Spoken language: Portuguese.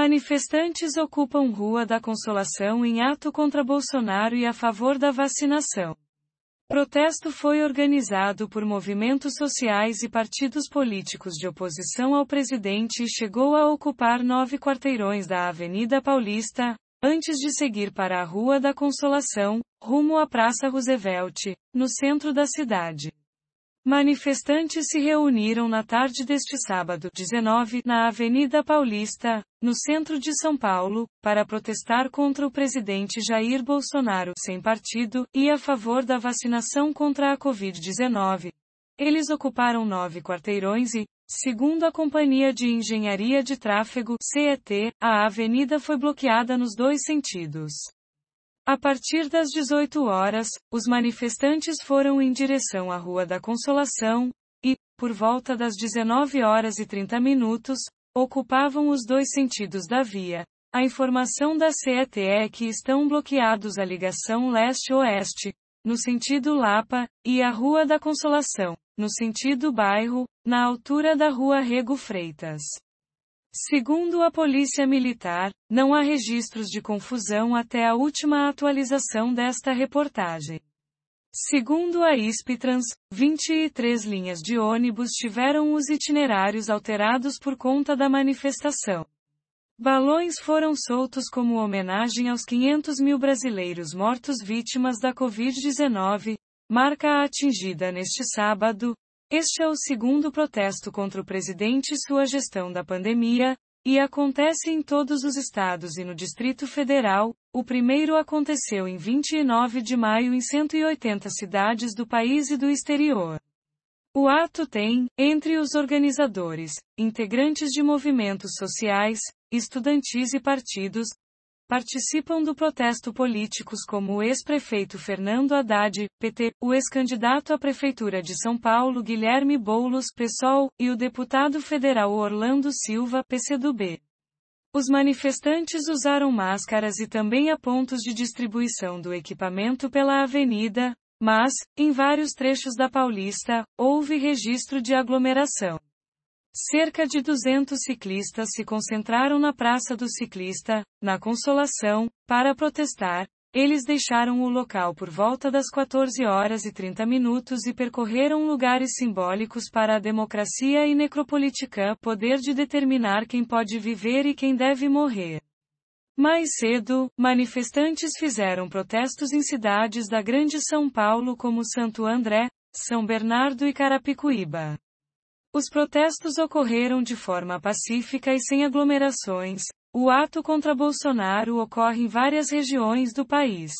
Manifestantes ocupam Rua da Consolação em ato contra Bolsonaro e a favor da vacinação. Protesto foi organizado por movimentos sociais e partidos políticos de oposição ao presidente e chegou a ocupar nove quarteirões da Avenida Paulista, antes de seguir para a Rua da Consolação, rumo à Praça Roosevelt, no centro da cidade. Manifestantes se reuniram na tarde deste sábado, 19, na Avenida Paulista, no centro de São Paulo, para protestar contra o presidente Jair Bolsonaro, sem partido, e a favor da vacinação contra a Covid-19. Eles ocuparam nove quarteirões e, segundo a Companhia de Engenharia de Tráfego, CET, a avenida foi bloqueada nos dois sentidos. A partir das 18 horas, os manifestantes foram em direção à Rua da Consolação e, por volta das 19 horas e 30 minutos, ocupavam os dois sentidos da via. A informação da CET é que estão bloqueados a ligação leste-oeste, no sentido Lapa, e a Rua da Consolação, no sentido bairro, na altura da Rua Rego Freitas. Segundo a Polícia Militar, não há registros de confusão até a última atualização desta reportagem. Segundo a Trans, 23 linhas de ônibus tiveram os itinerários alterados por conta da manifestação. Balões foram soltos como homenagem aos 500 mil brasileiros mortos vítimas da Covid-19, marca atingida neste sábado, este é o segundo protesto contra o presidente e sua gestão da pandemia, e acontece em todos os estados e no Distrito Federal. O primeiro aconteceu em 29 de maio em 180 cidades do país e do exterior. O ato tem, entre os organizadores, integrantes de movimentos sociais, estudantis e partidos, Participam do protesto políticos como o ex-prefeito Fernando Haddad, PT, o ex-candidato à Prefeitura de São Paulo Guilherme Boulos, PSOL, e o deputado federal Orlando Silva, PCdoB. Os manifestantes usaram máscaras e também a pontos de distribuição do equipamento pela avenida, mas, em vários trechos da Paulista, houve registro de aglomeração. Cerca de 200 ciclistas se concentraram na Praça do Ciclista, na Consolação, para protestar. Eles deixaram o local por volta das 14 horas e 30 minutos e percorreram lugares simbólicos para a democracia e necropolitica poder de determinar quem pode viver e quem deve morrer. Mais cedo, manifestantes fizeram protestos em cidades da Grande São Paulo como Santo André, São Bernardo e Carapicuíba. Os protestos ocorreram de forma pacífica e sem aglomerações. O ato contra Bolsonaro ocorre em várias regiões do país.